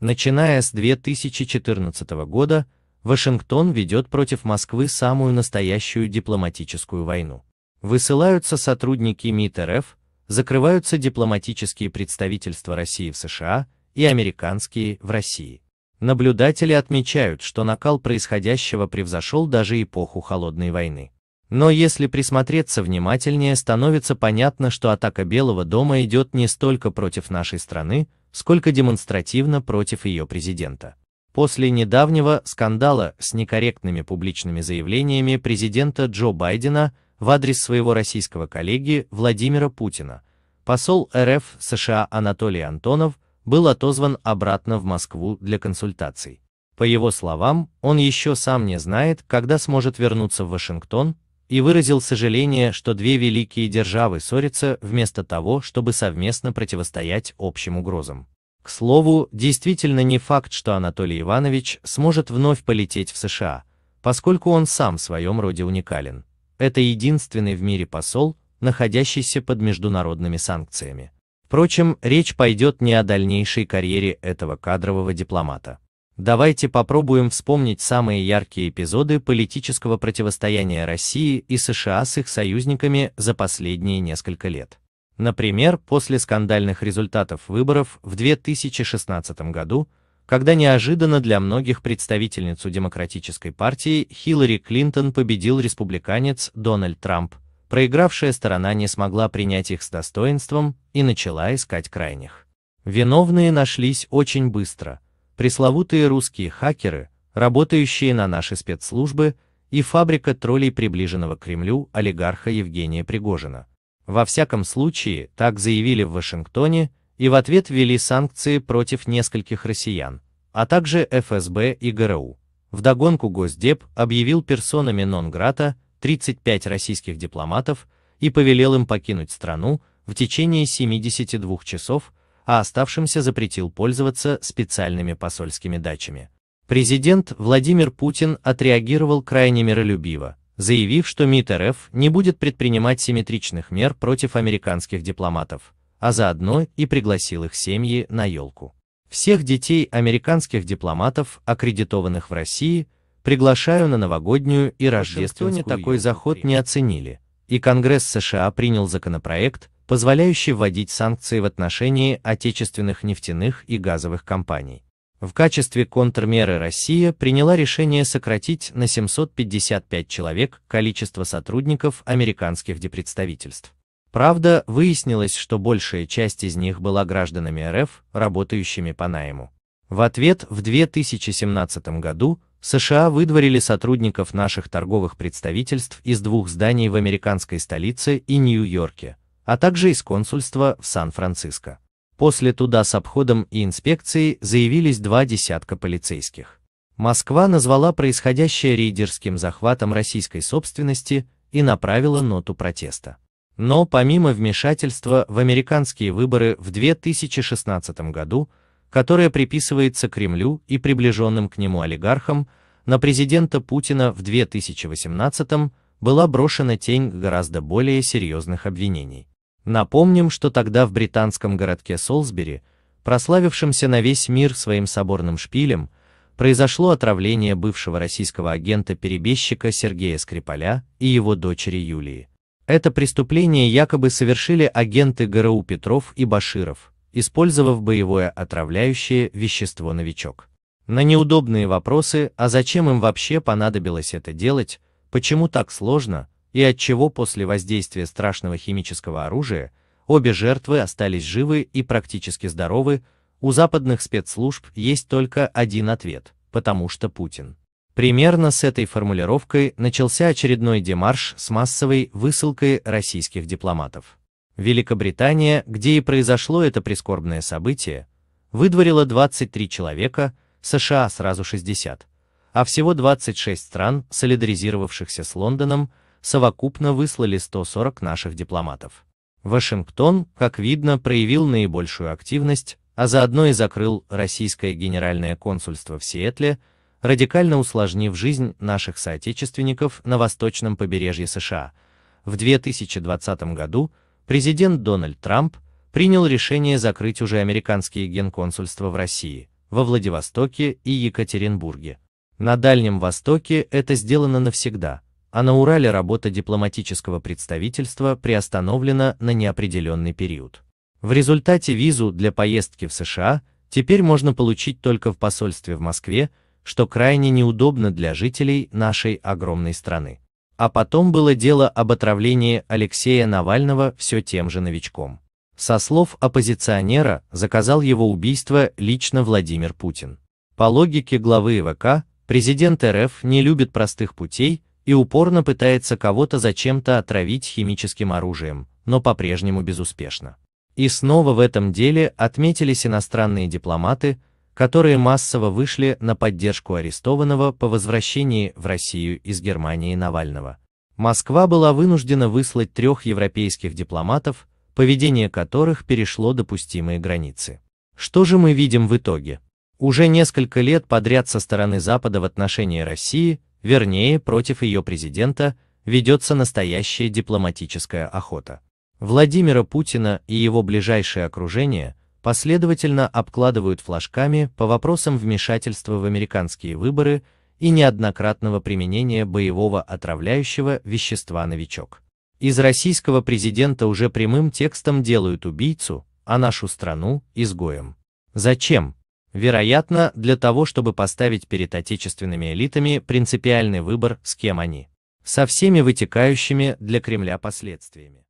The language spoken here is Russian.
Начиная с 2014 года, Вашингтон ведет против Москвы самую настоящую дипломатическую войну. Высылаются сотрудники МИД РФ, закрываются дипломатические представительства России в США и американские в России. Наблюдатели отмечают, что накал происходящего превзошел даже эпоху Холодной войны. Но если присмотреться внимательнее, становится понятно, что атака Белого дома идет не столько против нашей страны, сколько демонстративно против ее президента. После недавнего скандала с некорректными публичными заявлениями президента Джо Байдена в адрес своего российского коллеги Владимира Путина, посол РФ США Анатолий Антонов был отозван обратно в Москву для консультаций. По его словам, он еще сам не знает, когда сможет вернуться в Вашингтон, и выразил сожаление, что две великие державы ссорятся вместо того, чтобы совместно противостоять общим угрозам. К слову, действительно не факт, что Анатолий Иванович сможет вновь полететь в США, поскольку он сам в своем роде уникален. Это единственный в мире посол, находящийся под международными санкциями. Впрочем, речь пойдет не о дальнейшей карьере этого кадрового дипломата. Давайте попробуем вспомнить самые яркие эпизоды политического противостояния России и США с их союзниками за последние несколько лет. Например, после скандальных результатов выборов в 2016 году, когда неожиданно для многих представительницу Демократической партии Хиллари Клинтон победил республиканец Дональд Трамп, проигравшая сторона не смогла принять их с достоинством и начала искать крайних. Виновные нашлись очень быстро – пресловутые русские хакеры, работающие на наши спецслужбы, и фабрика троллей приближенного к Кремлю олигарха Евгения Пригожина. Во всяком случае, так заявили в Вашингтоне и в ответ ввели санкции против нескольких россиян, а также ФСБ и ГРУ. Вдогонку Госдеп объявил персонами нон-грата 35 российских дипломатов и повелел им покинуть страну в течение 72 часов а оставшимся запретил пользоваться специальными посольскими дачами. Президент Владимир Путин отреагировал крайне миролюбиво, заявив, что МИД РФ не будет предпринимать симметричных мер против американских дипломатов, а заодно и пригласил их семьи на елку. Всех детей американских дипломатов, аккредитованных в России, приглашаю на новогоднюю и рождественскую. Не такой заход не оценили, и Конгресс США принял законопроект, позволяющий вводить санкции в отношении отечественных нефтяных и газовых компаний. В качестве контрмеры Россия приняла решение сократить на 755 человек количество сотрудников американских депредставительств. Правда, выяснилось, что большая часть из них была гражданами РФ, работающими по найму. В ответ в 2017 году США выдворили сотрудников наших торговых представительств из двух зданий в американской столице и Нью-Йорке, а также из консульства в Сан-Франциско. После туда с обходом и инспекцией заявились два десятка полицейских. Москва назвала происходящее рейдерским захватом российской собственности и направила ноту протеста. Но помимо вмешательства в американские выборы в 2016 году, которое приписывается Кремлю и приближенным к нему олигархам, на президента Путина в 2018 была брошена тень гораздо более серьезных обвинений. Напомним, что тогда в британском городке Солсбери, прославившемся на весь мир своим соборным шпилем, произошло отравление бывшего российского агента-перебежчика Сергея Скрипаля и его дочери Юлии. Это преступление якобы совершили агенты ГРУ Петров и Баширов, использовав боевое отравляющее вещество «Новичок». На неудобные вопросы, а зачем им вообще понадобилось это делать, почему так сложно, и отчего после воздействия страшного химического оружия обе жертвы остались живы и практически здоровы, у западных спецслужб есть только один ответ – потому что Путин. Примерно с этой формулировкой начался очередной демарш с массовой высылкой российских дипломатов. Великобритания, где и произошло это прискорбное событие, выдворила 23 человека, США сразу 60, а всего 26 стран, солидаризировавшихся с Лондоном, совокупно выслали 140 наших дипломатов. Вашингтон, как видно, проявил наибольшую активность, а заодно и закрыл российское генеральное консульство в Сиэтле, радикально усложнив жизнь наших соотечественников на восточном побережье США. В 2020 году президент Дональд Трамп принял решение закрыть уже американские генконсульства в России, во Владивостоке и Екатеринбурге. На Дальнем Востоке это сделано навсегда – а на Урале работа дипломатического представительства приостановлена на неопределенный период. В результате визу для поездки в США теперь можно получить только в посольстве в Москве, что крайне неудобно для жителей нашей огромной страны. А потом было дело об отравлении Алексея Навального все тем же новичком. Со слов оппозиционера, заказал его убийство лично Владимир Путин. По логике главы ВК, президент РФ не любит простых путей и упорно пытается кого-то зачем-то отравить химическим оружием, но по-прежнему безуспешно. И снова в этом деле отметились иностранные дипломаты, которые массово вышли на поддержку арестованного по возвращении в Россию из Германии Навального. Москва была вынуждена выслать трех европейских дипломатов, поведение которых перешло допустимые границы. Что же мы видим в итоге? Уже несколько лет подряд со стороны Запада в отношении России вернее против ее президента, ведется настоящая дипломатическая охота. Владимира Путина и его ближайшее окружение последовательно обкладывают флажками по вопросам вмешательства в американские выборы и неоднократного применения боевого отравляющего вещества «Новичок». Из российского президента уже прямым текстом делают убийцу, а нашу страну – изгоем. Зачем? Вероятно, для того, чтобы поставить перед отечественными элитами принципиальный выбор, с кем они. Со всеми вытекающими для Кремля последствиями.